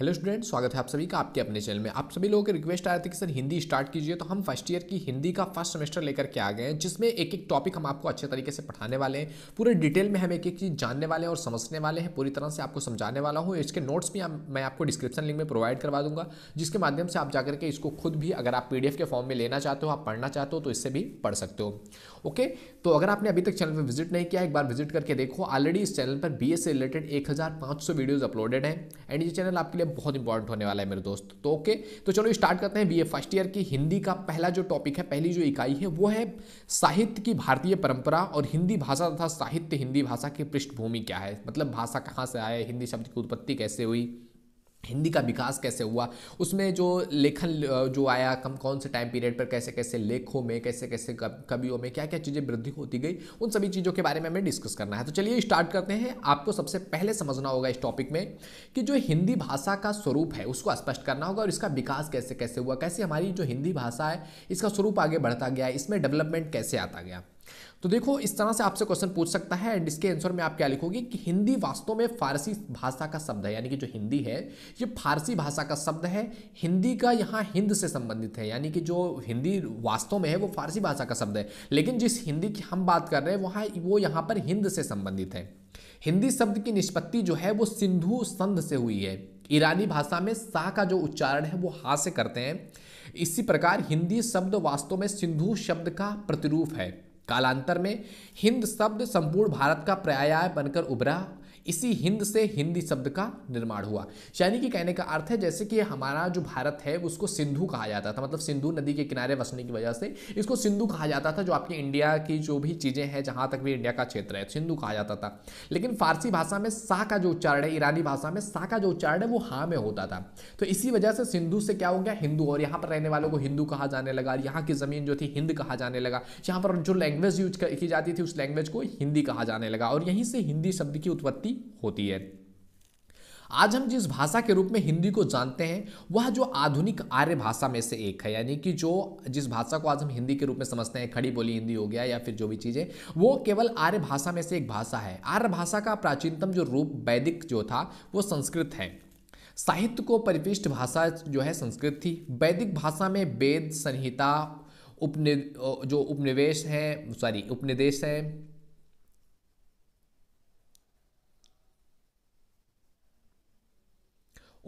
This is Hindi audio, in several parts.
हेलो स्टूडेंट स्वागत है आप सभी का आपके अपने चैनल में आप सभी लोगों के रिक्वेस्ट आया था कि सर हिंदी स्टार्ट कीजिए तो हम फर्स्ट ईयर की हिंदी का फर्स्ट सेमेस्टर लेकर के आ गए हैं जिसमें एक एक टॉपिक हम आपको अच्छे तरीके से पढ़ाने वाले हैं पूरे डिटेल में हम एक एक चीज़ जानने वाले हैं और समझने वाले हैं पूरी तरह से आपको समझाने वाला हूँ इसके नोट्स भी मैं आपको डिस्क्रिप्शन लिंक में प्रोवाइड करवा दूंगा जिसके माध्यम से आप जाकर के इसको खुद भी अगर आप पी के फॉर्म में लेना चाहते हो आप पढ़ना चाहते हो तो इससे भी पढ़ सकते हो ओके तो अगर आपने अभी तक चैनल पर विजिट नहीं किया एक बार विजिट करके देखो ऑलरेडी इस चैनल पर बी से रिलेटेड एक वीडियोज़ अपलोडेड हैं एंड ये चैनल आपके लिए बहुत इंपॉर्टेंट होने वाला है मेरे दोस्त तो ओके तो चलो स्टार्ट करते हैं बी फर्स्ट ईयर की हिंदी का पहला जो टॉपिक है पहली जो इकाई है वो है साहित्य की भारतीय परंपरा और हिंदी भाषा तथा साहित्य हिंदी भाषा की पृष्ठभूमि क्या है मतलब भाषा कहाँ से आया हिंदी शब्द की उत्पत्ति कैसे हुई हिंदी का विकास कैसे हुआ उसमें जो लेखन जो आया कम कौन से टाइम पीरियड पर कैसे कैसे लेखों में कैसे कैसे कवियों में क्या क्या चीज़ें वृद्धि होती गई उन सभी चीज़ों के बारे में हमें डिस्कस करना है तो चलिए स्टार्ट करते हैं आपको सबसे पहले समझना होगा इस टॉपिक में कि जो हिंदी भाषा का स्वरूप है उसको स्पष्ट करना होगा और इसका विकास कैसे कैसे हुआ कैसे हमारी जो हिंदी भाषा है इसका स्वरूप आगे बढ़ता गया इसमें डेवलपमेंट कैसे आता गया तो देखो इस तरह से आपसे क्वेश्चन पूछ सकता है एंड इसके आंसर में आप क्या लिखोगे कि हिंदी वास्तव में फारसी भाषा का शब्द है यानी कि जो हिंदी है ये फारसी भाषा का शब्द है हिंदी का यहाँ हिंद से संबंधित है यानी कि जो हिंदी वास्तव में है वो फारसी भाषा का शब्द है लेकिन जिस हिंदी की हम बात कर रहे हैं वहाँ वो यहाँ पर हिंद से संबंधित है हिंदी शब्द की निष्पत्ति जो है वो सिंधु संध से हुई है ईरानी भाषा में सा का जो उच्चारण है वो हा से करते हैं इसी प्रकार हिंदी शब्द वास्तव में सिंधु शब्द का प्रतिरूप है कालांतर में हिंद शब्द संपूर्ण भारत का पर्याय बनकर उभरा इसी हिंद से हिंदी शब्द का निर्माण हुआ यानी कि कहने का अर्थ है जैसे कि हमारा जो भारत है उसको सिंधु कहा जाता था मतलब सिंधु नदी के किनारे बसने की वजह से इसको सिंधु कहा जाता था जो आपकी इंडिया की जो भी चीज़ें हैं जहाँ तक भी इंडिया का क्षेत्र है सिंधु कहा जाता था लेकिन फारसी भाषा में सा का जो उच्चारण है ईरानी भाषा में सा का जो उच्चारण है वो हाँ में होता था तो इसी वजह से सिंधु से क्या हो गया हिंदू और यहाँ पर रहने वालों को हिंदू कहा जाने लगा यहाँ की ज़मीन जो थी हिंद कहा जाने लगा यहाँ पर जो लैंग्वेज यूज की जाती थी उस लैंग्वेज को हिंदी कहा जाने लगा और यहीं से हिंदी शब्द की उत्पत्ति की होती है आज हम जिस भाषा के रूप में हिंदी को जानते हैं वह जो आधुनिक आर्य भाषा में से एक है यानी कि जो जिस भाषा को आज हम हिंदी के रूप में समझते हैं खड़ी बोली हिंदी हो गया या फिर जो भी चीज़ें वो केवल आर्य भाषा में से एक भाषा है आर्य भाषा का प्राचीनतम जो रूप वैदिक जो था वो संस्कृत है साहित्य को परिपृष्ठ भाषा जो है संस्कृत थी वैदिक भाषा में वेद संहिता उपनि जो उपनिवेश है सॉरी उपनिदेश है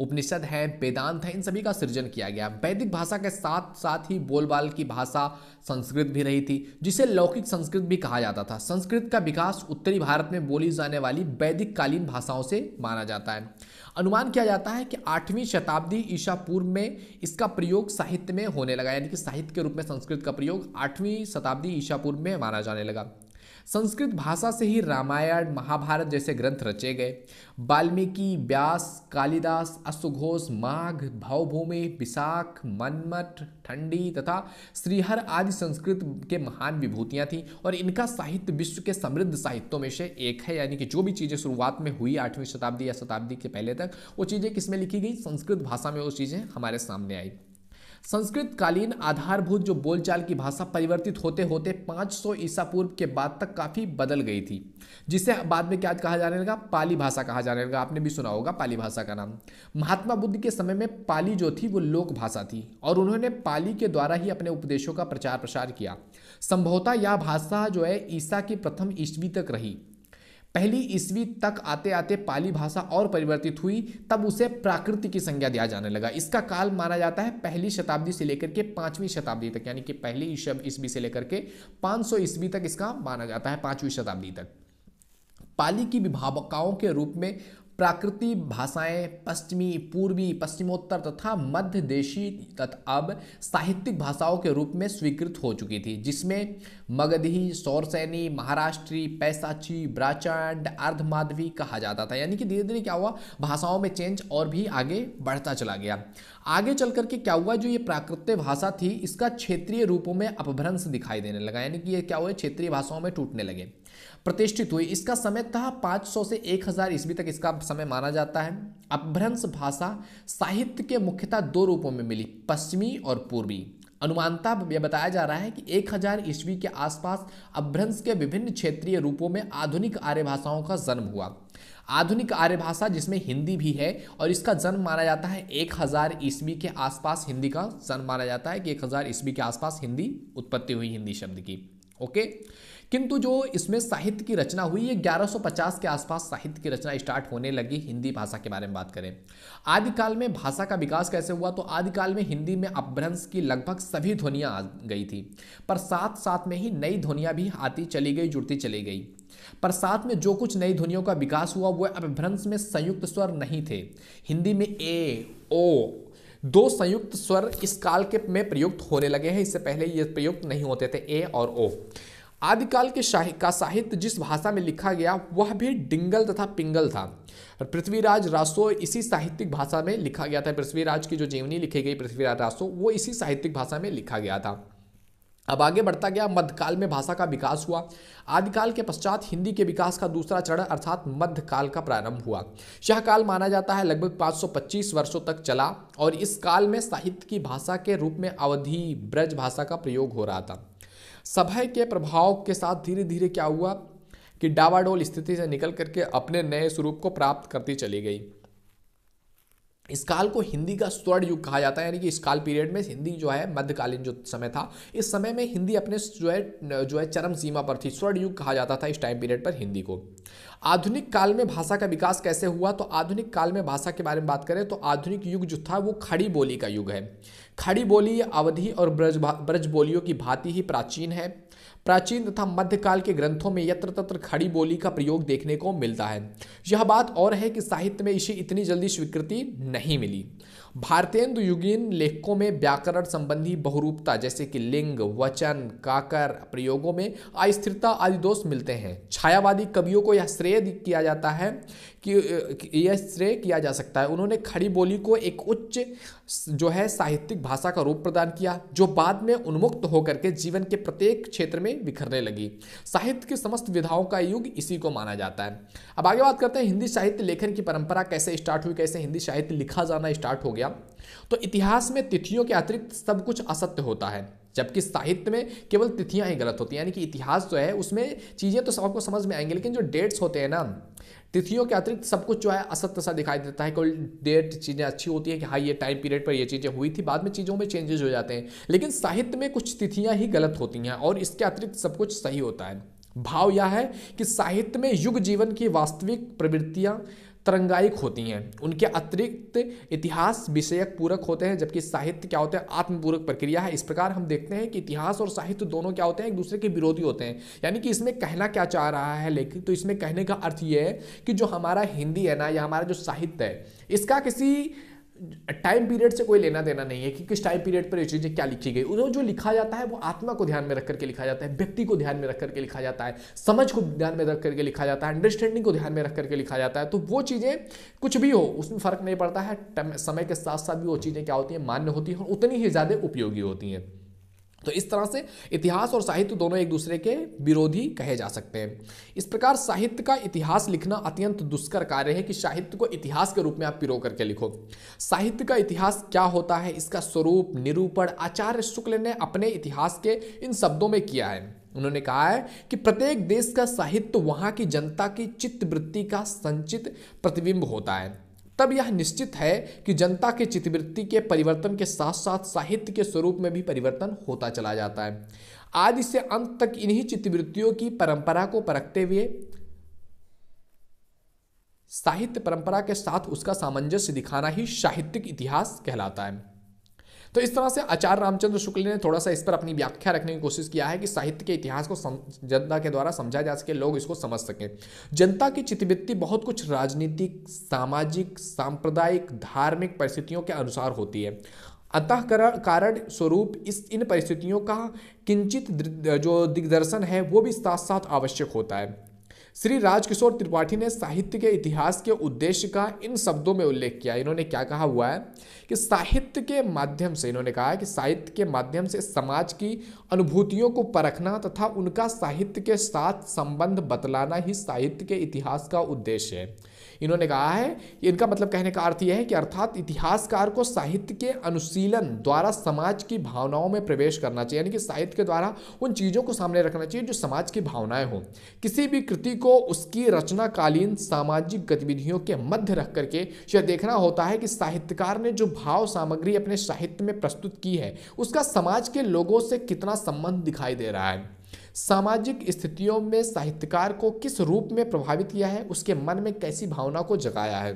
उपनिषद हैं वेदांत हैं इन सभी का सृजन किया गया वैदिक भाषा के साथ साथ ही बोलबाल की भाषा संस्कृत भी रही थी जिसे लौकिक संस्कृत भी कहा जाता था संस्कृत का विकास उत्तरी भारत में बोली जाने वाली वैदिक कालीन भाषाओं से माना जाता है अनुमान किया जाता है कि आठवीं शताब्दी ईसा पूर्व में इसका प्रयोग साहित्य में होने लगा यानी कि साहित्य के रूप में संस्कृत का प्रयोग आठवीं शताब्दी ईसा पूर्व में माना जाने लगा संस्कृत भाषा से ही रामायण महाभारत जैसे ग्रंथ रचे गए वाल्मीकि व्यास कालिदास अश्वघोष माघ भावभूमि विशाख मनमठ ठंडी तथा श्रीहर आदि संस्कृत के महान विभूतियाँ थीं और इनका साहित्य विश्व के समृद्ध साहित्यों में से एक है यानी कि जो भी चीज़ें शुरुआत में हुई आठवीं शताब्दी या शताब्दी के पहले तक वो चीज़ें किसमें लिखी गई संस्कृत भाषा में वो चीज़ें हमारे सामने आई संस्कृत कालीन आधारभूत जो बोलचाल की भाषा परिवर्तित होते होते 500 ईसा पूर्व के बाद तक काफ़ी बदल गई थी जिसे बाद में क्या कहा जाने लगा पाली भाषा कहा जाने लगा आपने भी सुना होगा पाली भाषा का नाम महात्मा बुद्ध के समय में पाली जो थी वो लोक भाषा थी और उन्होंने पाली के द्वारा ही अपने उपदेशों का प्रचार प्रसार किया संभवतः यह भाषा जो है ईसा की प्रथम ईस्वी तक रही पहली ईस्वी तक आते आते पाली भाषा और परिवर्तित हुई तब उसे प्राकृति की संज्ञा दिया जाने लगा इसका काल माना जाता है पहली शताब्दी से लेकर के पांचवीं शताब्दी तक यानी कि पहली ईस्वी से लेकर के 500 सौ ईस्वी तक इसका माना जाता है पांचवी शताब्दी तक पाली की विभावकाओं के रूप में प्राकृतिक भाषाएं पश्चिमी पूर्वी पश्चिमोत्तर तथा मध्य देशी तथा अब साहित्यिक भाषाओं के रूप में स्वीकृत हो चुकी थी जिसमें मगधी सौरसैनी महाराष्ट्री पैसाची ब्राचंड अर्धमाधवी कहा जाता था यानी कि धीरे धीरे क्या हुआ भाषाओं में चेंज और भी आगे बढ़ता चला गया आगे चल करके क्या हुआ जो ये प्राकृतिक भाषा थी इसका क्षेत्रीय रूपों में अपभ्रंश दिखाई देने लगा यानी कि ये क्या हुआ क्षेत्रीय भाषाओं में टूटने लगे प्रतिष्ठित हुई इसका समय था 500 से 1000 ईस्वी तक इसका समय माना जाता है अपभ्रंश भाषा साहित्य के मुख्यतः दो रूपों में मिली पश्चिमी और पूर्वी अनुमानता यह बताया जा रहा है कि 1000 हजार ईस्वी के आसपास अभ्रंश के विभिन्न क्षेत्रीय रूपों में आधुनिक आर्य भाषाओं का जन्म हुआ आधुनिक आर्य भाषा जिसमें हिंदी भी है और इसका जन्म माना जाता है 1000 हजार ईस्वी के आसपास हिंदी का जन्म माना जाता है कि 1000 हजार ईस्वी के आसपास हिंदी उत्पत्ति हुई हिंदी शब्द की ओके okay? किंतु जो इसमें साहित्य की रचना हुई ये 1150 के आसपास साहित्य की रचना स्टार्ट होने लगी हिंदी भाषा के बारे में बात करें आदिकाल में भाषा का विकास कैसे हुआ तो आदिकाल में हिंदी में अपभ्रंश की लगभग सभी ध्वनियाँ आ गई थी पर साथ साथ में ही नई ध्वनियाँ भी आती चली गई जुड़ती चली गई पर साथ में जो कुछ नई ध्वनियों का विकास हुआ वह अपभ्रंश में संयुक्त स्वर नहीं थे हिंदी में ए ओ दो संयुक्त स्वर इस काल के में प्रयुक्त होने लगे हैं इससे पहले ये प्रयुक्त नहीं होते थे ए और ओ आदिकाल के शाही का साहित्य जिस भाषा में लिखा गया वह भी डिंगल तथा पिंगल था और पृथ्वीराज रासो इसी साहित्यिक भाषा में लिखा गया था पृथ्वीराज की जो जीवनी लिखी गई पृथ्वीराज रासो वो इसी साहित्यिक भाषा में लिखा गया था अब आगे बढ़ता गया मध्यकाल में भाषा का विकास हुआ आदिकाल के पश्चात हिंदी के विकास का दूसरा चरण अर्थात मध्यकाल का प्रारंभ हुआ यह काल माना जाता है लगभग 525 वर्षों तक चला और इस काल में साहित्य की भाषा के रूप में अवधि ब्रज भाषा का प्रयोग हो रहा था सभय के प्रभाव के साथ धीरे धीरे क्या हुआ कि डावाडोल स्थिति से निकल करके अपने नए स्वरूप को प्राप्त करती चली गई इस काल को हिंदी का स्वर्ण युग कहा जाता है यानी कि इस काल पीरियड में हिंदी जो है मध्यकालीन जो समय था इस समय में हिंदी अपने जो है जो है चरम सीमा पर थी स्वर्ण युग कहा जाता था इस टाइम पीरियड पर हिंदी को आधुनिक काल में भाषा का विकास कैसे हुआ तो आधुनिक काल में भाषा के बारे में बात करें तो आधुनिक युग जो था वो खड़ी बोली का युग है खड़ी बोली अवधि और ब्रज ब्रज बोलियों की भांति ही प्राचीन है प्राचीन तथा मध्यकाल के ग्रंथों में यत्र तत्र खड़ी बोली का प्रयोग देखने को मिलता है यह बात और है कि साहित्य में इसे इतनी जल्दी स्वीकृति नहीं मिली भारतेंदु युगीन लेखकों में व्याकरण संबंधी बहुरूपता जैसे कि लिंग वचन काकर प्रयोगों में अस्थिरता आदि दोष मिलते हैं छायावादी कवियों को यह श्रेय किया जाता है यह श्रेय किया जा सकता है उन्होंने खड़ी बोली को एक उच्च जो है साहित्यिक भाषा का रूप प्रदान किया जो बाद में उन्मुक्त होकर के जीवन के प्रत्येक क्षेत्र में बिखरने लगी साहित्य की समस्त विधाओं का युग इसी को माना जाता है अब आगे बात करते हैं हिंदी साहित्य लेखन की परंपरा कैसे स्टार्ट हुई कैसे हिंदी साहित्य लिखा जाना स्टार्ट हो गया तो इतिहास में तिथियों के अतिरिक्त सब कुछ असत्य होता है जबकि साहित्य में केवल तिथियां ही गलत होती हैं यानी कि इतिहास जो है उसमें चीज़ें तो सबको समझ में आएंगी लेकिन जो डेट्स होते हैं ना तिथियों के अतिरिक्त सब कुछ जो है असत्य सा दिखाई देता है कोई डेट चीज़ें अच्छी होती है कि हाँ ये टाइम पीरियड पर ये चीज़ें हुई थी बाद में चीज़ों में चेंजेस हो जाते हैं लेकिन साहित्य में कुछ तिथियाँ ही गलत होती हैं और इसके अतिरिक्त सब कुछ सही होता है भाव यह है कि साहित्य में युग जीवन की वास्तविक प्रवृत्तियाँ तरंगायिक होती हैं उनके अतिरिक्त इतिहास विषयक पूरक होते हैं जबकि साहित्य क्या होता है आत्मपूरक प्रक्रिया है इस प्रकार हम देखते हैं कि इतिहास और साहित्य दोनों क्या होते हैं एक दूसरे के विरोधी होते हैं यानी कि इसमें कहना क्या चाह रहा है लेकिन तो इसमें कहने का अर्थ ये है कि जो हमारा हिंदी है ना या हमारा जो साहित्य है इसका किसी टाइम पीरियड से कोई लेना देना नहीं है कि किस टाइम पीरियड पर ये चीज़ें क्या लिखी गई उन्हें जो लिखा जाता है वो आत्मा को ध्यान में रख करके लिखा जाता है व्यक्ति को ध्यान में रख करके लिखा जाता है समझ को ध्यान में रख करके लिखा जाता है अंडरस्टैंडिंग को ध्यान में रख करके लिखा जाता है तो वो चीज़ें कुछ भी हो उसमें फ़र्क नहीं पड़ता है समय के साथ साथ भी वो चीज़ें क्या होती हैं मान्य होती हैं और उतनी ही ज़्यादा उपयोगी होती हैं तो इस तरह से इतिहास और साहित्य दोनों एक दूसरे के विरोधी कहे जा सकते हैं इस प्रकार साहित्य का इतिहास लिखना अत्यंत दुष्कर कार्य है कि साहित्य को इतिहास के रूप में आप पिरो करके लिखो साहित्य का इतिहास क्या होता है इसका स्वरूप निरूपण आचार्य शुक्ल ने अपने इतिहास के इन शब्दों में किया है उन्होंने कहा है कि प्रत्येक देश का साहित्य वहाँ की जनता की चित्तवृत्ति का संचित प्रतिबिंब होता है तब यह निश्चित है कि जनता के चित्तवृत्ति के परिवर्तन के साथ साथ साहित्य के स्वरूप में भी परिवर्तन होता चला जाता है आज से अंत तक इन्हीं चित्तवृत्तियों की परंपरा को परखते हुए साहित्य परंपरा के साथ उसका सामंजस्य दिखाना ही साहित्यिक इतिहास कहलाता है तो इस तरह से आचार्य रामचंद्र शुक्ल ने थोड़ा सा इस पर अपनी व्याख्या रखने की कोशिश किया है कि साहित्य के इतिहास को जनता के द्वारा समझा जा सके लोग इसको समझ सकें जनता की चितिवृत्ति बहुत कुछ राजनीतिक सामाजिक सांप्रदायिक धार्मिक परिस्थितियों के अनुसार होती है अतः कारण स्वरूप इस इन परिस्थितियों का किंचित जो दिग्दर्शन है वो भी साथ साथ आवश्यक होता है श्री राजकिशोर त्रिपाठी ने साहित्य के इतिहास के उद्देश्य का इन शब्दों में उल्लेख किया इन्होंने क्या कहा हुआ है कि साहित्य के माध्यम से इन्होंने कहा है कि साहित्य के माध्यम से समाज की अनुभूतियों को परखना तथा उनका साहित्य के साथ संबंध बतलाना ही साहित्य के इतिहास का उद्देश्य है इन्होंने कहा है इनका मतलब कहने का अर्थ यह है कि अर्थात इतिहासकार को साहित्य के अनुशीलन द्वारा समाज की भावनाओं में प्रवेश करना चाहिए यानी कि साहित्य के द्वारा उन चीज़ों को सामने रखना चाहिए जो समाज की भावनाएं हों किसी भी कृति को उसकी रचनाकालीन सामाजिक गतिविधियों के मध्य रख करके यह देखना होता है कि साहित्यकार ने जो भाव सामग्री अपने साहित्य में प्रस्तुत की है उसका समाज के लोगों से कितना संबंध दिखाई दे रहा है सामाजिक स्थितियों में साहित्यकार को किस रूप में प्रभावित किया है उसके मन में कैसी भावना को जगाया है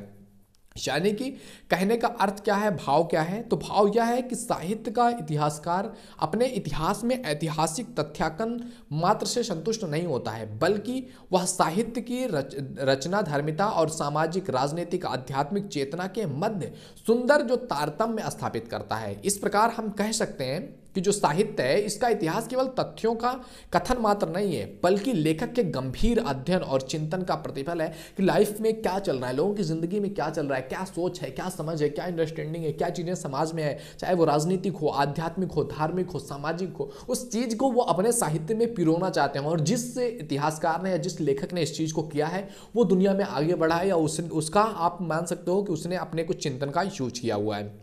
यानी कि कहने का अर्थ क्या है भाव क्या है तो भाव यह है कि साहित्य का इतिहासकार अपने इतिहास में ऐतिहासिक तथ्याकन मात्र से संतुष्ट नहीं होता है बल्कि वह साहित्य की रच, रचना धर्मिता और सामाजिक राजनीतिक आध्यात्मिक चेतना के मध्य सुंदर जो तारतम्य स्थापित करता है इस प्रकार हम कह सकते हैं कि जो साहित्य है इसका इतिहास केवल तथ्यों का कथन मात्र नहीं है बल्कि लेखक के गंभीर अध्ययन और चिंतन का प्रतिफल है कि लाइफ में क्या चल रहा है लोगों की ज़िंदगी में क्या चल रहा है क्या सोच है क्या समझ है क्या अंडरस्टैंडिंग है क्या चीज़ें समाज में है चाहे वो राजनीतिक हो आध्यात्मिक हो धार्मिक हो सामाजिक हो उस चीज़ को वो अपने साहित्य में पिरोना चाहते हैं और जिस इतिहासकार ने या जिस लेखक ने इस चीज़ को किया है वो दुनिया में आगे बढ़ा है या उस, उसका आप मान सकते हो कि उसने अपने कुछ चिंतन का यूज किया हुआ है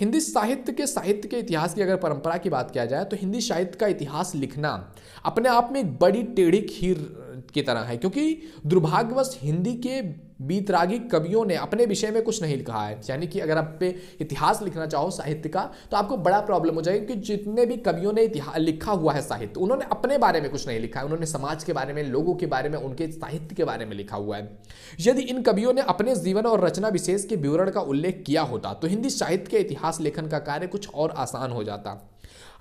हिंदी साहित्य के साहित्य के इतिहास की अगर परंपरा की बात किया जाए तो हिंदी साहित्य का इतिहास लिखना अपने आप में एक बड़ी टेढ़ी खीर की तरह है क्योंकि दुर्भाग्यवश हिंदी के बीतरागी कवियों ने अपने विषय में कुछ नहीं लिखा है यानी कि अगर आप पे इतिहास लिखना चाहो साहित्य का तो आपको बड़ा प्रॉब्लम हो जाएगा कि जितने भी कवियों ने इतिहास लिखा हुआ है साहित्य उन्होंने अपने बारे में कुछ नहीं लिखा है उन्होंने समाज के बारे में लोगों के बारे में उनके साहित्य के बारे में लिखा हुआ है यदि इन कवियों ने अपने जीवन और रचना विशेष के विवरण का उल्लेख किया होता तो हिंदी साहित्य के इतिहास लेखन का कार्य कुछ और आसान हो जाता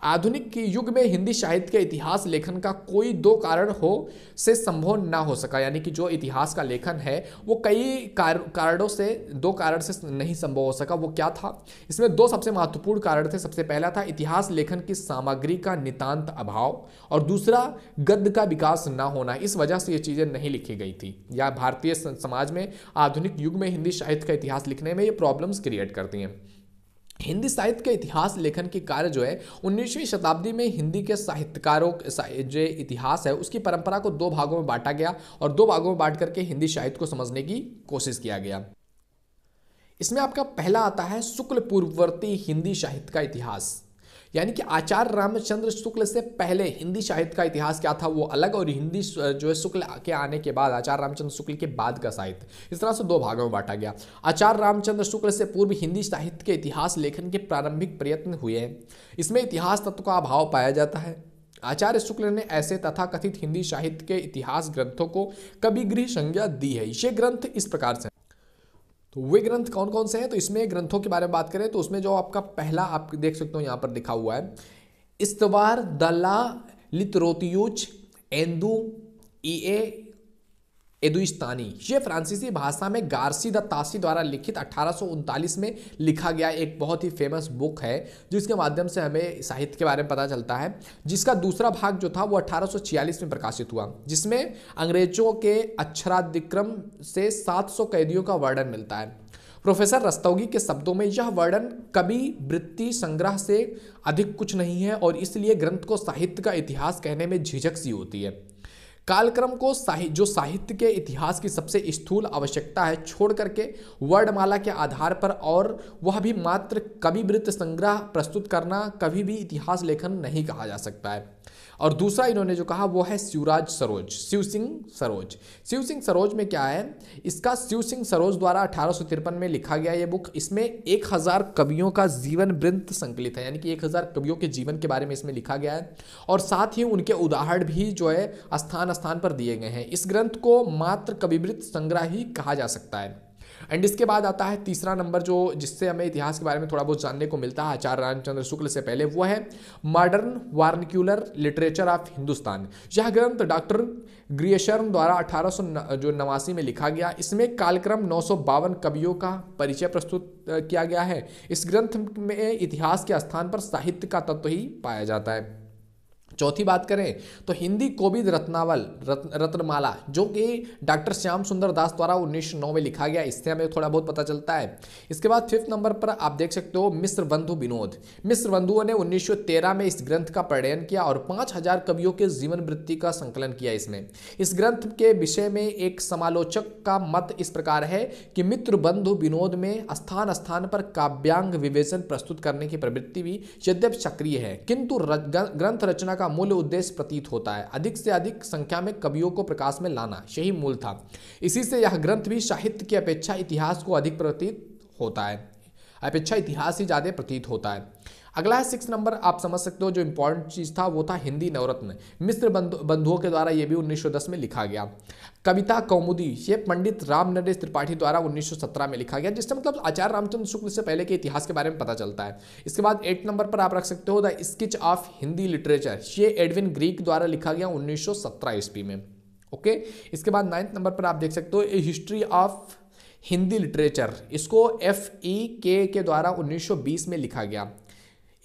आधुनिक के युग में हिंदी साहित्य के इतिहास लेखन का कोई दो कारण हो से संभव ना हो सका यानी कि जो इतिहास का लेखन है वो कई कार, कारणों से दो कारण से नहीं संभव हो सका वो क्या था इसमें दो सबसे महत्वपूर्ण कारण थे सबसे पहला था इतिहास लेखन की सामग्री का नितांत अभाव और दूसरा गद्य का विकास ना होना इस वजह से ये चीज़ें नहीं लिखी गई थी या भारतीय समाज में आधुनिक युग में हिंदी साहित्य का इतिहास लिखने में ये प्रॉब्लम्स क्रिएट करती हैं हिंदी साहित्य के इतिहास लेखन के कार्य जो है 19वीं शताब्दी में हिंदी के साहित्यकारों जो इतिहास है उसकी परंपरा को दो भागों में बांटा गया और दो भागों में बांट करके हिंदी साहित्य को समझने की कोशिश किया गया इसमें आपका पहला आता है शुक्ल पूर्ववर्ती हिंदी साहित्य का इतिहास यानी कि आचार्य रामचंद्र शुक्ल से पहले हिंदी साहित्य का इतिहास क्या था वो अलग और हिंदी जो है शुक्ल के आने के बाद आचार्य रामचंद्र शुक्ल के बाद का साहित्य इस तरह से दो भागों में बांटा गया आचार्य रामचंद्र शुक्ल से पूर्व हिंदी साहित्य के इतिहास लेखन के प्रारंभिक प्रयत्न हुए हैं इसमें इतिहास तत्व का अभाव पाया जाता है आचार्य शुक्ल ने ऐसे तथाकथित हिंदी साहित्य के इतिहास ग्रंथों को कवि गृह संज्ञा दी है ये ग्रंथ इस प्रकार से तो वे ग्रंथ कौन कौन से हैं तो इसमें ग्रंथों के बारे में बात करें तो उसमें जो आपका पहला आप देख सकते हो यहाँ पर लिखा हुआ है इस्तवार दला लितरोतियुच एंदू ई ए एदुस्तानी ये फ्रांसीसी भाषा में गारसी द तासी द्वारा लिखित अठारह में लिखा गया एक बहुत ही फेमस बुक है जिसके माध्यम से हमें साहित्य के बारे में पता चलता है जिसका दूसरा भाग जो था वो अठारह में प्रकाशित हुआ जिसमें अंग्रेजों के अक्षराधिक्रम से 700 कैदियों का वर्णन मिलता है प्रोफेसर रस्तोगी के शब्दों में यह वर्णन कभी वृत्ति संग्रह से अधिक कुछ नहीं है और इसलिए ग्रंथ को साहित्य का इतिहास कहने में झिझक सी होती है कालक्रम को साहि जो साहित्य के इतिहास की सबसे स्थूल आवश्यकता है छोड़ करके वर्डमाला के आधार पर और वह भी मात्र कवि वृत्त संग्रह प्रस्तुत करना कभी भी इतिहास लेखन नहीं कहा जा सकता है और दूसरा इन्होंने जो कहा वो है शिवराज सरोज शिव सिंह सरोज शिव सिंह सरोज में क्या है इसका शिव सिंह सरोज द्वारा अठारह में लिखा गया ये बुक इसमें एक हज़ार कवियों का जीवन वृंत संकलित है यानी कि एक हज़ार कवियों के जीवन के बारे में इसमें लिखा गया है और साथ ही उनके उदाहरण भी जो है स्थान स्थान पर दिए गए हैं इस ग्रंथ को मात्र कविवृत्त संग्रह ही कहा जा सकता है एंड इसके बाद आता है तीसरा नंबर जो जिससे हमें इतिहास के बारे में थोड़ा बहुत जानने को मिलता है आचार्य रामचंद्र शुक्ल से पहले वो है modern vernacular literature of Hindustan यह ग्रंथ डॉक्टर ग्रियशर्म द्वारा अठारह जो नवासी में लिखा गया इसमें कालक्रम नौ कवियों का परिचय प्रस्तुत किया गया है इस ग्रंथ में इतिहास के स्थान पर साहित्य का तत्व ही पाया जाता है चौथी बात करें तो हिंदी कोविद रत्नावल रत्न रत्नमाला जो कि डॉक्टर श्याम सुंदर दास द्वारा उन्नीस में लिखा गया इससे हमें थोड़ा बहुत पता चलता है इसके बाद फिफ्थ नंबर पर आप देख सकते हो मिस्र बंधु विनोद मिस्र बंधुओं ने 1913 में इस ग्रंथ का प्रणयन किया और 5000 कवियों के जीवन वृत्ति का संकलन किया इसने इस ग्रंथ के विषय में एक समालोचक का मत इस प्रकार है कि मित्र बंधु विनोद में स्थान स्थान पर काव्यांग विवेचन प्रस्तुत करने की प्रवृत्ति भी यद्यप सक्रिय है किंतु ग्रंथ रचना का मूल उद्देश्य प्रतीत होता है अधिक से अधिक संख्या में कवियों को प्रकाश में लाना यही मूल था इसी से यह ग्रंथ भी साहित्य की अपेक्षा इतिहास को अधिक प्रतीत होता है अपेक्षा इतिहास ही ज़्यादा प्रतीत होता है अगला है सिक्स नंबर आप समझ सकते हो जो इंपॉर्टेंट चीज़ था वो था हिंदी नवरत्न मिस्र बंधुओं के द्वारा ये भी 1910 में लिखा गया कविता कौमुदी ये पंडित राम नरेश त्रिपाठी द्वारा 1917 में लिखा गया जिससे मतलब आचार्य रामचंद्र शुक्ल से पहले के इतिहास के बारे में पता चलता है इसके बाद एट नंबर पर आप रख सकते हो the sketch of Hindi literature ये एडविन ग्रीक द्वारा लिखा गया 1917 ईस्वी में ओके इसके बाद नाइन्थ नंबर पर आप देख सकते हो a history of Hindi literature इसको एफ ई के के द्वारा 1920 में लिखा गया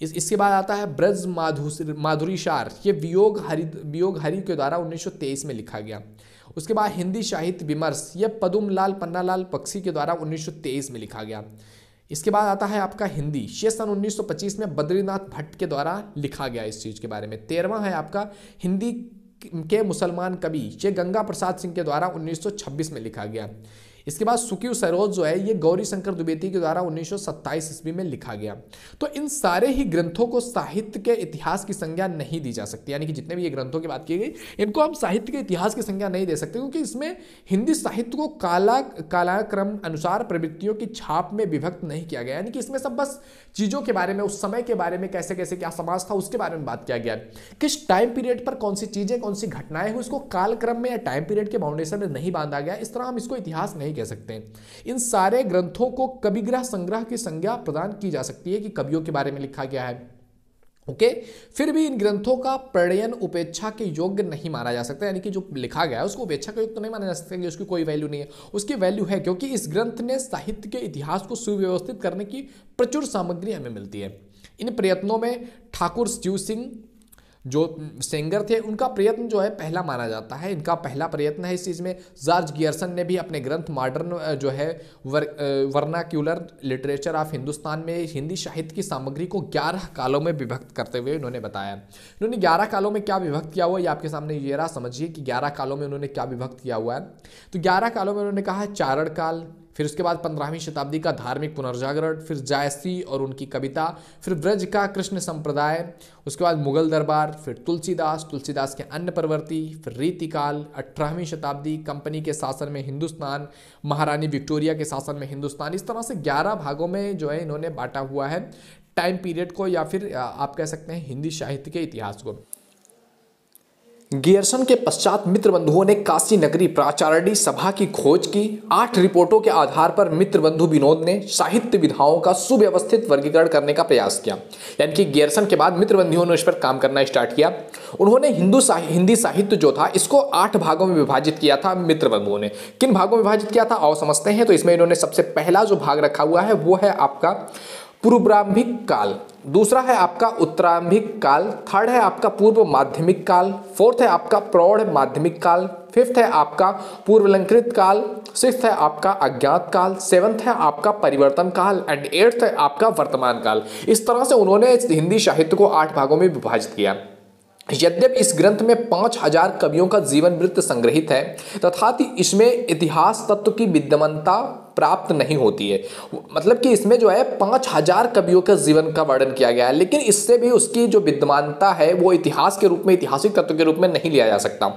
इस इसके बाद आता है ब्रज माधुर माधुरीशार ये वियोग हरि वियोग हरि के द्वारा 1923 में लिखा गया उसके बाद हिंदी साहित्य विमर्श यह पदुमलाल पन्नालाल पक्षी के द्वारा 1923 में लिखा गया इसके बाद आता है आपका हिंदी ये सन 1925 में बद्रीनाथ भट्ट के द्वारा लिखा गया इस चीज़ के बारे में तेरहवा है आपका हिंदी के मुसलमान कवि ये गंगा प्रसाद सिंह के द्वारा 1926 में लिखा गया इसके बाद सुकी सरोज जो है ये गौरी शंकर द्विवेदी के द्वारा 1927 ईस्वी में लिखा गया तो इन सारे ही ग्रंथों को साहित्य के इतिहास की संज्ञा नहीं दी जा सकती यानी कि जितने भी ये ग्रंथों की बात की गई इनको हम साहित्य के इतिहास की संज्ञा नहीं दे सकते क्योंकि इसमें हिंदी साहित्य को काला कालाक्रम अनुसार प्रवृत्तियों की छाप में विभक्त नहीं किया गया यानी कि इसमें सब बस चीज़ों के बारे में उस समय के बारे में कैसे कैसे क्या समाज था उसके बारे में बात किया गया किस टाइम पीरियड पर कौन सी चीज़ें कौन सी घटनाएं हुई उसको कालक्रम में या टाइम पीरियड के बाउंडेशन में नहीं बांधा गया इस तरह हम इसको इतिहास नहीं नहीं कह सकते हैं इन सारे ग्रंथों को कविग्रह संग्रह की संज्ञा प्रदान की जा सकती है कि कवियों के बारे में लिखा गया है ओके फिर भी इन ग्रंथों का प्रणयन उपेक्षा के योग्य नहीं माना जा सकता यानी कि जो लिखा गया है उसको उपेक्षा के योग्य तो नहीं माना जा सकता कि उसकी कोई वैल्यू नहीं है उसकी वैल्यू है क्योंकि इस ग्रंथ ने साहित्य के इतिहास को सुव्यवस्थित करने की प्रचुर सामग्री हमें मिलती है इन प्रयत्नों में ठाकुर शिव सिंह जो सेंगर थे उनका प्रयत्न जो है पहला माना जाता है इनका पहला प्रयत्न है इस चीज़ में जार्ज गियर्सन ने भी अपने ग्रंथ मॉडर्न जो है वर, वर्नाक्यूलर लिटरेचर ऑफ हिंदुस्तान में हिंदी साहित्य की सामग्री को ग्यारह कालों में विभक्त करते हुए इन्होंने बताया इन्होंने ग्यारह कालों में क्या विभक्त किया हुआ ये आपके सामने ये रहा समझिए कि ग्यारह कालों में उन्होंने क्या विभक्त किया हुआ है तो ग्यारह कालों में उन्होंने कहा है चारण काल फिर उसके बाद पंद्रहवीं शताब्दी का धार्मिक पुनर्जागरण फिर जायसी और उनकी कविता फिर ब्रज का कृष्ण संप्रदाय उसके बाद मुगल दरबार फिर तुलसीदास तुलसीदास के अन्य परवर्ती फिर रीतिकाल अठारहवीं शताब्दी कंपनी के शासन में हिंदुस्तान महारानी विक्टोरिया के शासन में हिंदुस्तान इस तरह से ग्यारह भागों में जो है इन्होंने बांटा हुआ है टाइम पीरियड को या फिर आप कह सकते हैं हिंदी साहित्य के इतिहास को गियरसन के पश्चात मित्र बंधुओं ने काशी नगरी प्राचारणी सभा की खोज की आठ रिपोर्टों के आधार पर मित्र बंधु विनोद ने साहित्य विधाओं का सुव्यवस्थित वर्गीकरण करने का प्रयास किया यानी कि गियरसन के बाद मित्र बंधुओं ने इस पर काम करना स्टार्ट किया उन्होंने हिंदू साहि, हिंदी साहित्य जो था इसको आठ भागों में विभाजित किया था मित्र बंधुओं ने किन भागों में विभाजित किया था आओ समझते हैं तो इसमें इन्होंने सबसे पहला जो भाग रखा हुआ है वो है आपका पूर्वरांभिक काल दूसरा है आपका उत्तरांभिक काल थर्ड है आपका पूर्व माध्यमिक काल फोर्थ है आपका प्रौढ़ माध्यमिक काल फिफ्थ है आपका पूर्वलंकृत काल सिक्स है आपका अज्ञात काल सेवन्थ है आपका परिवर्तन काल एंड एट्थ है आपका वर्तमान काल इस तरह से उन्होंने हिंदी साहित्य को आठ भागों में विभाजित किया यद्यपि इस ग्रंथ में पाँच हजार कवियों का जीवन वृत्त संग्रहित है तथापि इसमें इतिहास तत्व की विद्यमानता प्राप्त नहीं होती है मतलब कि इसमें जो है पाँच हजार कवियों के जीवन का वर्णन किया गया है लेकिन इससे भी उसकी जो विद्वानता है वो इतिहास के रूप में ऐतिहासिक तत्व के रूप में नहीं लिया जा सकता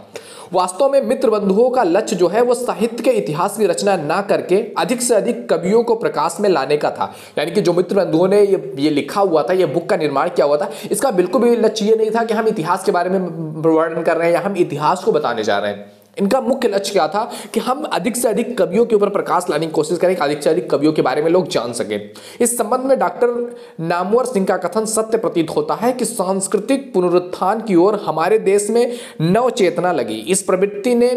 वास्तव में मित्र बंधुओं का लक्ष्य जो है वो साहित्य के इतिहास की रचना ना करके अधिक से अधिक कवियों को प्रकाश में लाने का था यानी कि जो मित्र बंधुओं ने ये ये लिखा हुआ था ये बुक का निर्माण किया हुआ था इसका बिल्कुल भी लक्ष्य ये नहीं था कि हम इतिहास के बारे में वर्णन कर रहे हैं या हम इतिहास को बताने जा रहे हैं इनका मुख्य लक्ष्य क्या था कि हम अधिक से अधिक कवियों के ऊपर प्रकाश लाने की कोशिश करें कि अधिक से अधिक कवियों के बारे में लोग जान सकें इस संबंध में डॉक्टर नामवर सिंह का कथन सत्य प्रतीत होता है कि सांस्कृतिक पुनरुत्थान की ओर हमारे देश में नव चेतना लगी इस प्रवृत्ति ने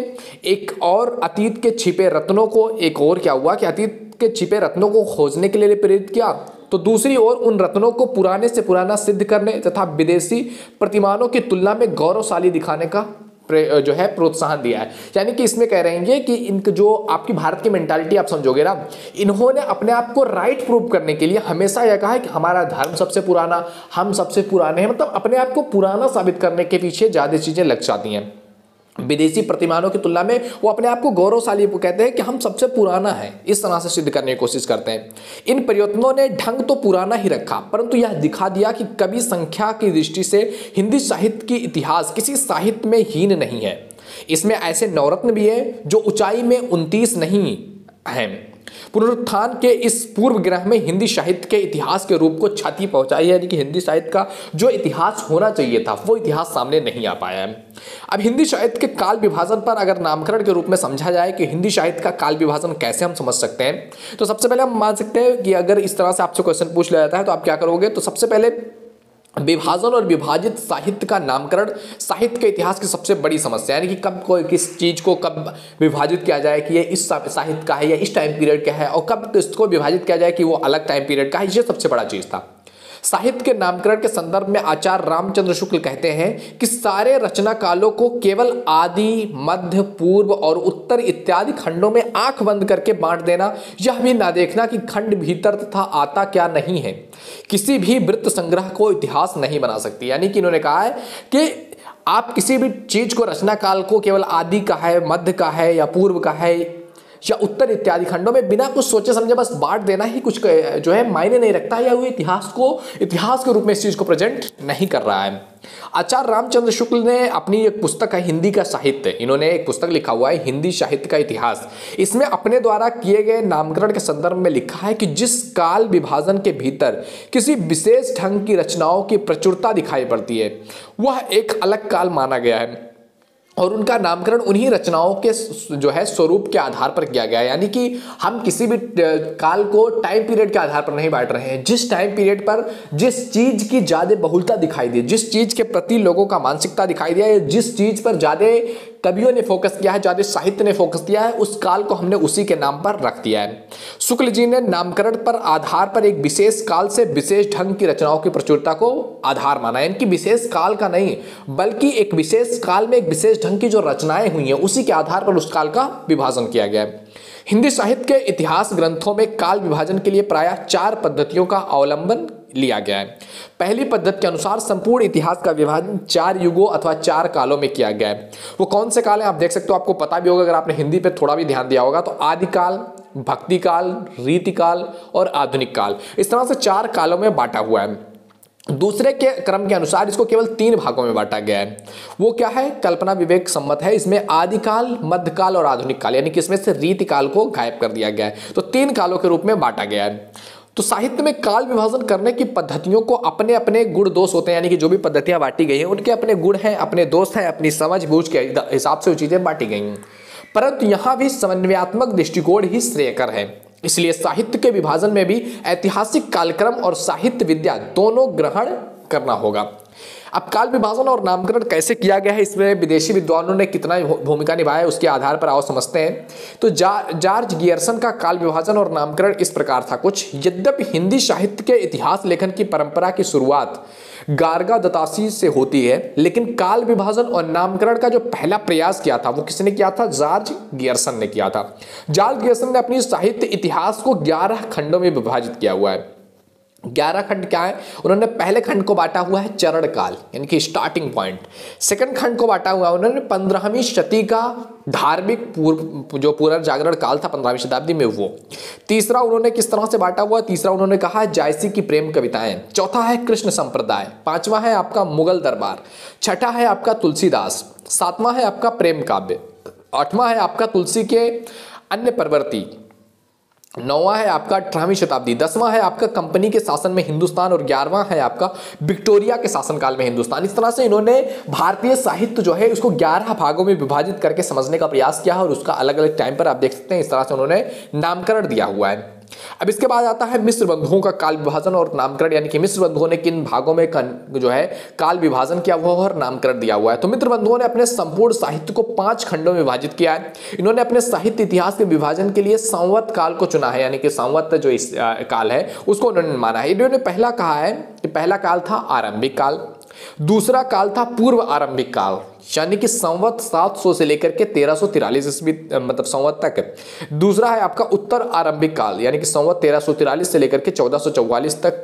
एक और अतीत के छिपे रत्नों को एक और क्या हुआ कि अतीत के छिपे रत्नों को खोजने के लिए प्रेरित किया तो दूसरी ओर उन रत्नों को पुराने से पुराना सिद्ध करने तथा विदेशी प्रतिमानों की तुलना में गौरवशाली दिखाने का जो है प्रोत्साहन दिया है यानी कि इसमें कह रहे हैं कि इनके जो आपकी भारत की मेंटालिटी आप समझोगे ना इन्होंने अपने आप को राइट प्रूव करने के लिए हमेशा यह कहा है कि हमारा धर्म सबसे पुराना हम सबसे पुराने हैं मतलब अपने आप को पुराना साबित करने के पीछे ज़्यादा चीज़ें लग जाती हैं विदेशी प्रतिमानों की तुलना में वो अपने आप को गौरवशाली कहते हैं कि हम सबसे पुराना है इस तरह से सिद्ध करने की कोशिश करते हैं इन परिवर्तनों ने ढंग तो पुराना ही रखा परंतु यह दिखा दिया कि कभी संख्या की दृष्टि से हिंदी साहित्य की इतिहास किसी साहित्य में हीन नहीं है इसमें ऐसे नवरत्न भी हैं जो ऊंचाई में उनतीस नहीं हैं पुनरुत्थान के इस पूर्व ग्रह में हिंदी साहित्य के इतिहास के रूप को क्षति पहुंचाई यानी कि हिंदी साहित्य का जो इतिहास होना चाहिए था वो इतिहास सामने नहीं आ पाया है अब हिंदी साहित्य के काल विभाजन पर अगर नामकरण के रूप में समझा जाए कि हिंदी साहित्य का काल विभाजन कैसे हम समझ सकते हैं तो सबसे पहले हम मान सकते हैं कि अगर इस तरह से आपसे क्वेश्चन पूछ लिया जाता है तो आप क्या करोगे तो सबसे पहले विभाजन और विभाजित साहित्य का नामकरण साहित्य के इतिहास की सबसे बड़ी समस्या यानी कि कब कोई किस चीज़ को कब विभाजित किया जाए कि ये इस साहित्य का है या इस टाइम पीरियड का है और कब इसको विभाजित किया जाए कि वो अलग टाइम पीरियड का है ये सबसे बड़ा चीज़ था साहित्य के नामकरण के संदर्भ में आचार्य रामचंद्र शुक्ल कहते हैं कि सारे रचनाकालों को केवल आदि मध्य पूर्व और उत्तर इत्यादि खंडों में आंख बंद करके बांट देना यह भी ना देखना कि खंड भीतर तथा आता क्या नहीं है किसी भी वृत्त संग्रह को इतिहास नहीं बना सकती यानी कि इन्होंने कहा है कि आप किसी भी चीज को रचना काल को केवल आदि का है मध्य का है या पूर्व का है या उत्तर इत्यादि खंडों में बिना कुछ सोचे समझे बस बांट देना ही कुछ जो है मायने नहीं रखता या वो इतिहास को इतिहास के रूप में इस चीज़ को प्रेजेंट नहीं कर रहा है आचार्य रामचंद्र शुक्ल ने अपनी एक पुस्तक है हिंदी का साहित्य इन्होंने एक पुस्तक लिखा हुआ है हिंदी साहित्य का इतिहास इसमें अपने द्वारा किए गए नामकरण के संदर्भ में लिखा है कि जिस काल विभाजन के भीतर किसी विशेष ढंग की रचनाओं की प्रचुरता दिखाई पड़ती है वह एक अलग काल माना गया है और उनका नामकरण उन्हीं रचनाओं के जो है स्वरूप के आधार पर किया गया है यानी कि हम किसी भी काल को टाइम पीरियड के आधार पर नहीं बांट रहे हैं जिस टाइम पीरियड पर जिस चीज़ की ज़्यादा बहुलता दिखाई दी जिस चीज़ के प्रति लोगों का मानसिकता दिखाई दिया या जिस चीज़ पर ज़्यादा कवियों ने फोकस किया है ज़्यादा साहित्य ने फोकस किया है उस काल को हमने उसी के नाम पर रख दिया है शुक्ल जी ने नामकरण पर आधार पर एक विशेष काल से विशेष ढंग की रचनाओं की प्रचुरता को आधार माना है इनकी विशेष काल का नहीं बल्कि एक विशेष काल में एक विशेष ढंग की जो रचनाएं हुई हैं उसी के आधार पर उस काल का विभाजन किया गया है हिंदी साहित्य के इतिहास ग्रंथों में काल विभाजन के लिए प्रायः चार पद्धतियों का अवलंबन लिया गया है पहली पद्धति के अनुसार संपूर्ण इतिहास का विभाजन चार युगों अथवा चार कालों में किया गया है वो कौन से काल हैं आप देख सकते हो आपको पता भी होगा अगर आपने हिंदी पर थोड़ा भी ध्यान दिया होगा तो आदिकाल भक्ति काल रीतिकाल और आधुनिक काल इस तरह से चार कालों में बांटा हुआ है दूसरे के क्रम के अनुसार इसको केवल तीन भागों में बांटा गया है वो क्या है कल्पना विवेक सम्मत है इसमें आदिकाल मध्यकाल और आधुनिक काल यानी कि इसमें से रीतिकाल को गायब कर दिया गया है तो तीन कालों के रूप में बांटा गया है तो साहित्य में काल विभाजन करने की पद्धतियों को अपने अपने गुण दोष होते हैं यानी कि जो भी पद्धतियाँ बांटी गई हैं उनके अपने गुण हैं अपने दोस्त हैं अपनी समझ बूझ के हिसाब से वो चीज़ें बांटी गई हैं परंतु यहाँ भी समन्वयात्मक दृष्टिकोण ही श्रेयकर है इसलिए साहित्य के विभाजन में भी ऐतिहासिक कालक्रम और साहित्य विद्या दोनों ग्रहण करना होगा अब काल विभाजन और नामकरण कैसे किया गया है इसमें विदेशी विद्वानों ने कितना भूमिका निभाया है उसके आधार पर आओ समझते हैं तो जा, जॉर्ज गियर्सन का काल विभाजन और नामकरण इस प्रकार था कुछ यद्यपि हिंदी साहित्य के इतिहास लेखन की परंपरा की शुरुआत गार्गा दतासी से होती है लेकिन काल विभाजन और नामकरण का जो पहला प्रयास किया था वो किसने किया था जॉर्ज गियर्सन ने किया था जॉर्ज गियर्सन ने अपनी साहित्य इतिहास को ग्यारह खंडों में विभाजित किया हुआ है ग्यारह खंड क्या है उन्होंने पहले खंड को बांटा हुआ है चरण काल यानी कि स्टार्टिंग पॉइंट सेकंड खंड को बांटा हुआ है उन्होंने पंद्रहवीं शती का धार्मिक पूर्व जो पूरा जागरण काल था पंद्रहवीं शताब्दी में वो तीसरा उन्होंने किस तरह से बांटा हुआ तीसरा उन्होंने कहा है जायसी की प्रेम कविताएं चौथा है कृष्ण संप्रदाय पांचवा है आपका मुगल दरबार छठा है आपका तुलसीदास सातवां है आपका प्रेम काव्य आठवां है आपका तुलसी के अन्य परवर्ती नौवा है आपका अठारहवीं शताब्दी दसवां है आपका कंपनी के शासन में हिंदुस्तान और ग्यारहवां है आपका विक्टोरिया के शासनकाल में हिंदुस्तान इस तरह से इन्होंने भारतीय साहित्य जो है उसको ग्यारह भागों में विभाजित करके समझने का प्रयास किया है और उसका अलग अलग टाइम पर आप देख सकते हैं इस तरह से उन्होंने नामकरण दिया हुआ है अब इसके बाद आता है मिश्र बंधुओं का काल विभाजन और नामकरण यानी कि मिश्र बंधुओं ने किन भागों में कन, जो है काल विभाजन किया हुआ और नामकरण दिया हुआ है तो मित्र बंधुओं ने अपने संपूर्ण साहित्य को पांच खंडों में विभाजित किया है इन्होंने अपने साहित्य इतिहास के विभाजन के लिए संवत काल को चुना है यानी कि संवत जो इस काल है उसको उन्होंने माना है इन्होंने पहला कहा है कि पहला काल था आरंभिक काल दूसरा काल था पूर्व आरंभिक काल यानी कि संवत 700 से लेकर के तेरह सौ तिरालीस ईस्वी मतलब संवत तक दूसरा है आपका उत्तर आरंभिक काल यानी कि संवत तेरह सौ तिरालीस से लेकर के चौदह सौ चौवालीस तक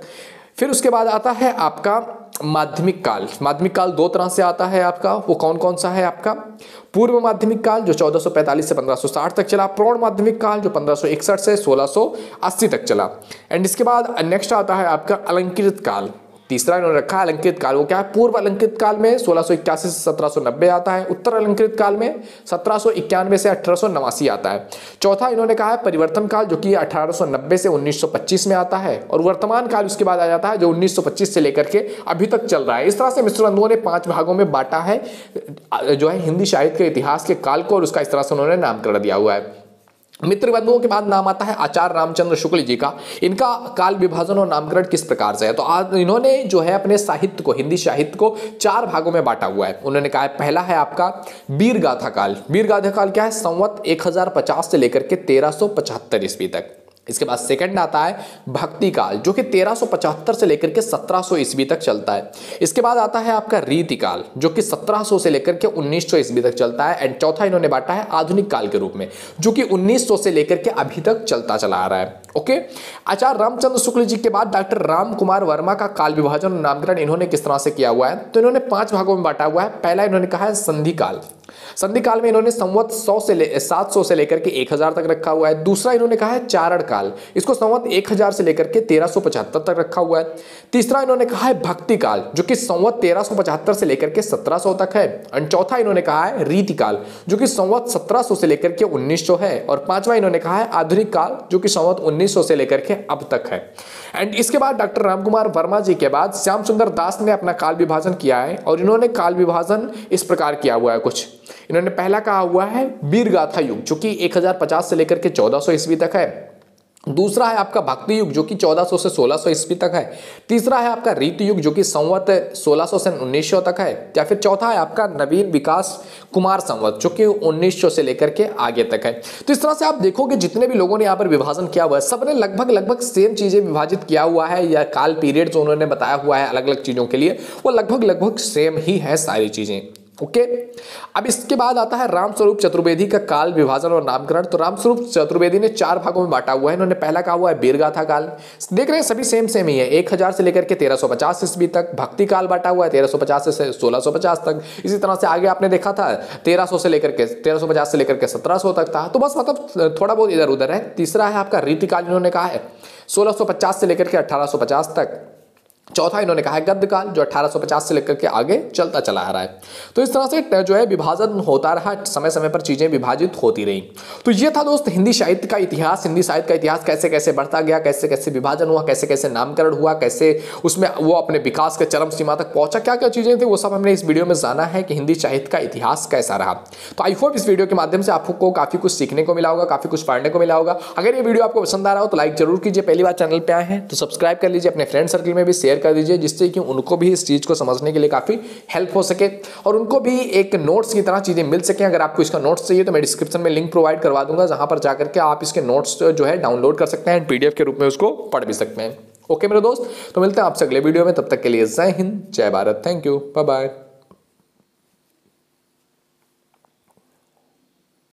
फिर उसके बाद आता है आपका माध्यमिक काल माध्यमिक काल दो तरह से आता है आपका वो कौन कौन सा है आपका पूर्व माध्यमिक काल जो 1445 से 1560 तक चला प्रौण माध्यमिक काल जो 1561 से 1680 तक चला एंड इसके बाद नेक्स्ट आता है आपका अलंकृत काल तीसरा इन्होंने रखा अलंकृत काल वो क्या है पूर्व अलंकृत काल में सोलह से सत्रह आता है उत्तर अलंकृत काल में सत्रह से अठारह आता है चौथा इन्होंने कहा है परिवर्तन काल जो कि अठारह से 1925 में आता है और वर्तमान काल उसके बाद आ जाता है जो 1925 से लेकर के अभी तक चल रहा है इस तरह से मिश्र बंधुओं ने पांच भागों में बांटा है जो है हिंदी साहित्य के इतिहास के काल को और उसका इस तरह से उन्होंने नामकरण दिया हुआ है मित्र बंधुओं के बाद नाम आता है आचार्य रामचंद्र शुक्ल जी का इनका काल विभाजन और नामकरण किस प्रकार से है तो आज इन्होंने जो है अपने साहित्य को हिंदी साहित्य को चार भागों में बांटा हुआ है उन्होंने कहा है पहला है आपका वीर गाथा काल वीर गाथा काल क्या है संवत 1050 से लेकर के 1375 ईस्वी तक इसके बाद सेकंड आता है भक्ति काल जो कि 1375 से लेकर के 1700 ईस्वी तक चलता है इसके बाद आता है आपका रीति काल जो कि 1700 से लेकर के 1900 ईस्वी तक चलता है एंड चौथा इन्होंने बांटा है आधुनिक काल के रूप में जो कि 1900 से लेकर के अभी तक चलता चला आ रहा है ओके आचार्य रामचंद्र शुक्ल जी के बाद डॉक्टर राम कुमार वर्मा का काल विभाजन नामकरण इन्होंने किस तरह से किया हुआ है तो इन्होंने पांच भागों में बांटा हुआ है पहला इन्होंने कहा है संधि काल संधिकाल में इन्होंने संवत सौ से ले सात सौ से लेकर के एक हजार तक रखा हुआ है दूसरा इन्होंने कहा है चारण काल इसको संवत एक हजार से लेकर के तेरह सौ पचहत्तर तक रखा हुआ है तीसरा इन्होंने कहा है भक्ति काल जो कि संवत तेरह सौ पचहत्तर से लेकर के सत्रह सौ तक है एंड चौथा इन्होंने कहा है रीति काल जो कि संवत सत्रह सौ से लेकर के उन्नीस सौ है और पांचवा इन्होंने कहा है आधुनिक काल जो कि संवत उन्नीस सौ से लेकर के अब तक है एंड इसके बाद डॉक्टर रामकुमार वर्मा जी के बाद श्याम सुंदर दास ने अपना काल विभाजन किया है और इन्होंने काल विभाजन इस प्रकार किया हुआ है कुछ इन्होंने पहला कहा हुआ है वीर गाथा युग जो कि 1050 से लेकर के 1400 ईस्वी तक है दूसरा है आपका भक्ति युग जो कि 1400 से 1600 ईस्वी तक है तीसरा है आपका रीति युग जो कि संवत 1600 से 1900 तक है या फिर चौथा है आपका नवीन विकास कुमार संवत जो कि 1900 से लेकर के आगे तक है तो इस तरह से आप देखोगे जितने भी लोगों ने यहाँ पर विभाजन किया हुआ है सबने लगभग लगभग सेम चीज़ें विभाजित किया हुआ है या काल पीरियड जो उन्होंने बताया हुआ है अलग अलग चीज़ों के लिए वो लगभग लगभग सेम ही है सारी चीज़ें ओके अब इसके बाद आता है रामस्वरूप चतुर्वेदी का काल विभाजन और नामकरण तो रामस्वरूप चतुर्वेदी ने चार भागों में बांटा हुआ है इन्होंने पहला कहा हुआ है बीरगाथा काल देख रहे हैं सभी सेम सेम ही है एक हजार से लेकर के तेरह सौ पचास ईस्वी तक भक्ति काल बांटा हुआ है तेरह सौ पचास से सोलह सौ पचास तक इसी तरह से आगे आपने देखा था तेरह सौ से लेकर के तेरह सौ पचास से लेकर के सत्रह सौ तक था तो बस मतलब थोड़ा बहुत इधर उधर है तीसरा है आपका रीतिकाल इन्होंने कहा है सोलह सौ पचास से लेकर के अठारह सौ पचास तक चौथा इन्होंने कहा है काल जो 1850 से लेकर के आगे चलता चला आ रहा है तो इस तरह से जो है विभाजन होता रहा समय समय पर चीज़ें विभाजित होती रहीं तो ये था दोस्त हिंदी साहित्य का इतिहास हिंदी साहित्य का इतिहास कैसे कैसे बढ़ता गया कैसे कैसे विभाजन हुआ कैसे कैसे नामकरण हुआ कैसे उसमें वो अपने विकास के चरम सीमा तक पहुंचा क्या क्या चीज़ें थी वो सब हमने इस वीडियो में जाना है कि हिंदी साहित्य का इतिहास कैसा रहा तो आई होप इस वीडियो के माध्यम से आपको काफ़ी कुछ सीखने को मिला होगा काफ़ी कुछ पढ़ने को मिला होगा अगर ये वीडियो आपको पसंद आ रहा हो तो लाइक जरूर कीजिए पहली बार चैनल पर आए हैं तो सब्सक्राइब कर लीजिए अपने फ्रेंड सर्कल में भी शेयर कर दीजिए जिससे कि उनको भी इस चीज़ को समझने के लिए काफ़ी हेल्प हो सके और उनको भी एक नोट्स की तरह चीज़ें मिल सकें अगर आपको इसका नोट्स चाहिए तो मैं डिस्क्रिप्शन में लिंक प्रोवाइड करवा दूंगा जहाँ पर जाकर के आप इसके नोट्स जो है डाउनलोड कर सकते हैं एंड के रूप में उसको पढ़ भी सकते हैं ओके मेरे दोस्त तो मिलते हैं आपसे अगले वीडियो में तब तक के लिए जय हिंद जय Bharat thank you bye bye